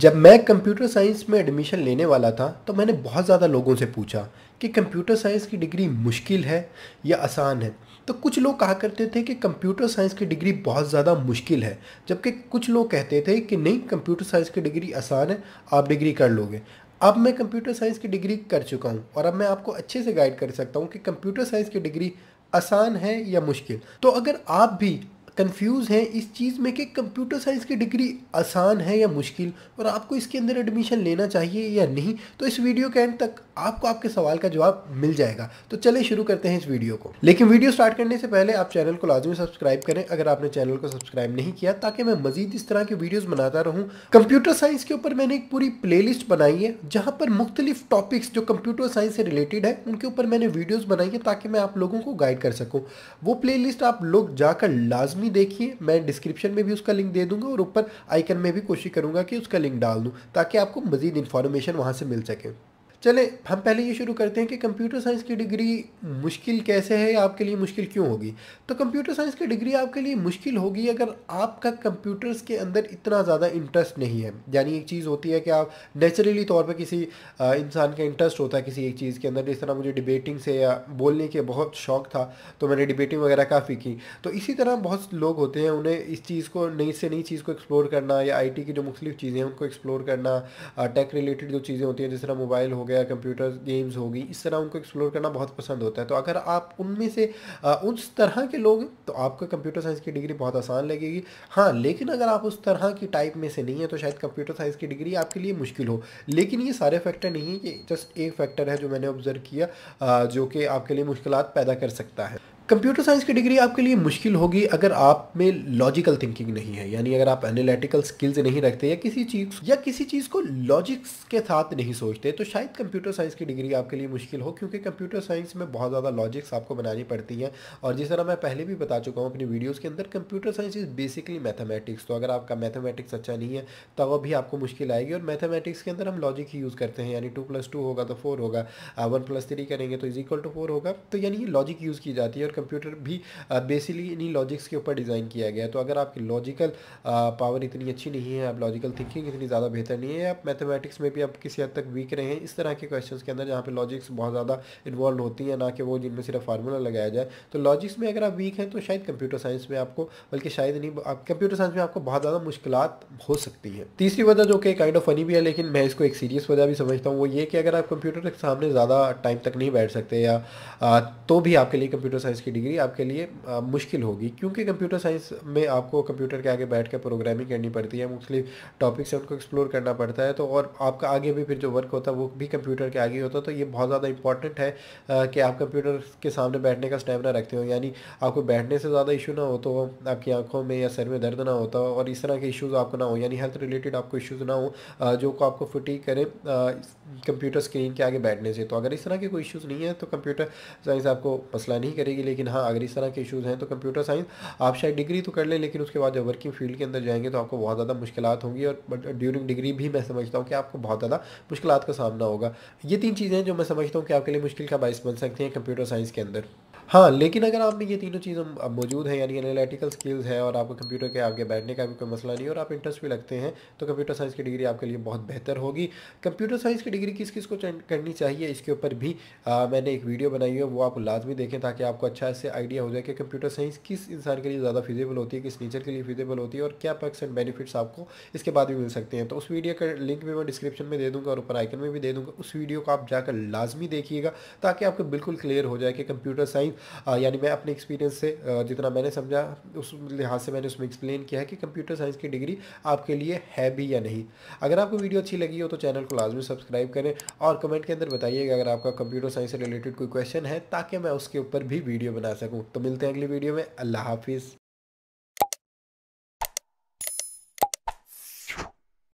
जब मैं computer science में एडमिशन लेने वाला था तो मैंने बहुत ज़्यादा लोगों से पूछा कि कंप्यूटर साइंस की डिग्री मुश्किल है या आसान है तो कुछ लोग कहा करते थे कि कंप्यूटर साइंस की डिग्री बहुत ज़्यादा मुश्किल है जबकि कुछ लोग कहते थे कि नहीं कंप्यूटर साइंस की डिग्री आसान है आप डिग्री कर लोगे अब मैं कंप्यूटर साइंस की डिग्री कर चुका हूँ और अब मैं आपको अच्छे से गाइड कर सकता हूँ कि कंप्यूटर साइंस की डिग्री आसान है या मुश्किल तो अगर आप भी कंफ्यूज हैं इस चीज़ में कि कंप्यूटर साइंस की डिग्री आसान है या मुश्किल और आपको इसके अंदर एडमिशन लेना चाहिए या नहीं तो इस वीडियो के एंड तक आपको आपके सवाल का जवाब मिल जाएगा तो चले शुरू करते हैं इस वीडियो को लेकिन वीडियो स्टार्ट करने से पहले आप चैनल को लाजमी सब्सक्राइब करें अगर आपने चैनल को सब्सक्राइब नहीं किया ताकि मैं मजीद इस तरह की वीडियोज़ बनाता रहूँ कंप्यूटर साइंस के ऊपर मैंने एक पूरी प्ले बनाई है जहाँ पर मुख्तलिफ टॉपिक्स जो कंप्यूटर साइंस से रिलेटेड है उनके ऊपर मैंने वीडियोज़ बनाई है ताकि मैं आप लोगों को गाइड कर सकूँ वो प्ले आप लोग जाकर लाजमी लाजमी देखिए मैं डिस्क्रिप्शन में भी उसका लिंक दे दूंगा और ऊपर आइकन में भी कोशिश करूंगा कि उसका लिंक डाल दूं ताकि आपको मज़ीद इन्फॉर्मेशन वहां से मिल सके चलें हम पहले ये शुरू करते हैं कि कंप्यूटर साइंस की डिग्री मुश्किल कैसे है आपके लिए मुश्किल क्यों होगी तो कंप्यूटर साइंस की डिग्री आपके लिए मुश्किल होगी अगर आपका कंप्यूटर्स के अंदर इतना ज़्यादा इंटरेस्ट नहीं है यानी एक चीज़ होती है कि आप नेचुरली तौर पर किसी इंसान का इंटरेस्ट होता है किसी एक चीज़ के अंदर जिस तरह मुझे डिबेटिंग से या बोलने के बहुत शौक था तो मैंने डिबेटिंग वगैरह काफ़ी की तो इसी तरह बहुत लोग होते हैं उन्हें इस चीज़ को नई से नई चीज़ को एक्सप्लोर करना या आई की जो मुख्तलिफ चीज़ें हैं उनको एक्सप्लोर करना टेक रिलेटेड जो चीज़ें होती हैं जिस तरह मोबाइल हो गया गया कंप्यूटर गेम्स होगी इस तरह उनको एक्सप्लोर करना बहुत पसंद होता है तो अगर आप उनमें से उस तरह के लोग तो आपको कंप्यूटर साइंस की डिग्री बहुत आसान लगेगी हाँ लेकिन अगर आप उस तरह की टाइप में से नहीं है तो शायद कंप्यूटर साइंस की डिग्री आपके लिए मुश्किल हो लेकिन ये सारे फैक्टर नहीं है ये जस्ट एक फैक्टर है जो मैंने ऑब्जर्व किया जो कि आपके लिए मुश्किल पैदा कर सकता है कंप्यूटर साइंस की डिग्री आपके लिए मुश्किल होगी अगर आप में लॉजिकल थिंकिंग नहीं है यानी अगर आप एनालिटिकल स्किल्स नहीं रखते या किसी चीज़ या किसी चीज़ को लॉजिक्स के साथ नहीं सोचते तो शायद कंप्यूटर साइंस की डिग्री आपके लिए मुश्किल हो क्योंकि कंप्यूटर साइंस में बहुत ज़्यादा लॉजिक्स आपको बनानी पड़ती है और जिस तरह मैं पहले भी बता चुका हूँ अपनी वीडियोज़ के अंदर computer science is basically mathematics तो अगर आपका मैथमेटिक्स अच्छा नहीं है तो भी आपको मुश्किल आएगी और मैथमेटिक्स के अंदर हम लॉजिक ही यूज़ करते हैं यानी टू प्लस टू होगा तो फोर होगा वन प्लस थ्री करेंगे तो इज इक्वल टू फोर होगा तो यानी लॉजिक यूज़ की जाती है और कंप्यूटर भी बेसिकली uh, इन्हीं लॉजिक्स के ऊपर डिज़ाइन किया गया है तो अगर आपकी लॉजिकल पावर uh, इतनी अच्छी नहीं है आप लॉजिकल थिंकिंग इतनी ज़्यादा बेहतर नहीं है आप मैथमेटिक्स में भी आप किसी हद तक वीक रहे हैं इस तरह के क्वेश्चन के अंदर जहाँ पर लॉजिक्स बहुत ज़्यादा इन्वॉल्व होती हैं ना कि वो जिनमें सिर्फ फार्मूला लगाया जाए तो लॉजिक्स में अगर आप वीक हैं तो शायद कंप्यूटर साइंस में आपको बल्कि शायद नहीं आप कंप्यूटर साइंस में आपको बहुत ज़्यादा मुश्किल हो सकती है तीसरी वजह जो कि काइंड ऑफ फनी भी है लेकिन मैं इसको एक सीरियस वजह भी समझता हूँ वो ये कि अगर आप कंप्यूटर के सामने ज़्यादा टाइम तक नहीं बैठ सकते या uh, तो भी आपके लिए कंप्यूटर साइंस की की डिग्री आपके लिए मुश्किल होगी क्योंकि कंप्यूटर साइंस में आपको कंप्यूटर के आगे बैठ कर प्रोग्रामिंग करनी पड़ती है मुख्तलिफ टॉपिक्स हैं उनको एक्सप्लोर करना पड़ता है तो और आपका आगे भी फिर जो वर्क होता है वो भी कंप्यूटर के आगे होता है तो ये बहुत ज़्यादा इंपॉर्टेंट है कि आप कंप्यूटर के सामने बैठने का स्टेमिना रखते हो यानी आपको बैठने से ज़्यादा इशू ना हो तो आपकी आंखों में या सर में दर्द ना होता हो और इस तरह के इशूज़ आपको ना हो यानी हेल्थ रिलेटेड आपको इशूज़ ना हो जो आपको फिटी करें कंप्यूटर स्क्रीन के आगे बैठने से तो अगर इस तरह के कोई इश्यूज़ नहीं है तो कंप्यूटर साइंस आपको मसला नहीं करेगी लेकिन हाँ अगर इस तरह के इशूज़ हैं तो कंप्यूटर साइंस आप शायद डिग्री तो कर लें लेकिन उसके बाद जब वर्किंग फील्ड के अंदर जाएंगे तो आपको बहुत ज़्यादा मुश्किल होंगी और बट ड्यूरिंग डिग्री भी मैं समझता हूँ कि आपको बहुत ज़्यादा मुश्किल का सामना होगा ये तीन चीज़ें जो मैं समझता हूँ कि आपके लिए मुश्किल का बायस बन सकती हैं कंप्यूटर साइंस के अंदर हाँ लेकिन अगर आप में ये तीनों चीज़ें मौजूद हैं यानी एनालिटिकल स्किल्स है और आपको कंप्यूटर के आगे बैठने का भी कोई मसला नहीं और आप इंटरेस्ट भी लगते हैं तो कंप्यूटर साइंस की डिग्री आपके लिए बहुत बेहतर होगी कंप्यूटर साइंस की डिग्री किस किस को करनी चाहिए इसके ऊपर भी आ, मैंने एक वीडियो बनाई है वो आप लाजमी देखें ताकि आपको अच्छा से आइडिया हो जाए कि कंप्यूटर साइंस किस इंसान के लिए ज़्यादा फिजेबल होती है किस नेचर के लिए फिजेबल होती है और क्या पर्क्स एंड बेनिफिट्स आपको इसके बाद भी मिल सकते हैं तो उस वीडियो का लिंक भी मैं डिस्क्रिप्शन में दे दूँगा और ऊपर आइकन में भी दे दूँगा उस वीडियो को आप जाकर लाजमी देखिएगा ताकि आपको बिल्कुल क्लियर हो जाए कि कंप्यूटर साइंस यानी मैं अपने एक्सपीरियंस से जितना मैंने समझा उस लिहाज से मैंने उसमें एक्सप्लेन किया है कि कंप्यूटर साइंस की डिग्री आपके लिए है भी या नहीं अगर आपको वीडियो अच्छी लगी हो तो चैनल को लाजमी सब्सक्राइब करें और कमेंट के अंदर बताइएगा अगर आपका कंप्यूटर साइंस से रिलेटेड कोई क्वेश्चन है ताकि मैं उसके ऊपर भी वीडियो बना सकूँ तो मिलते हैं अगली वीडियो में अल्लाह हाफिज़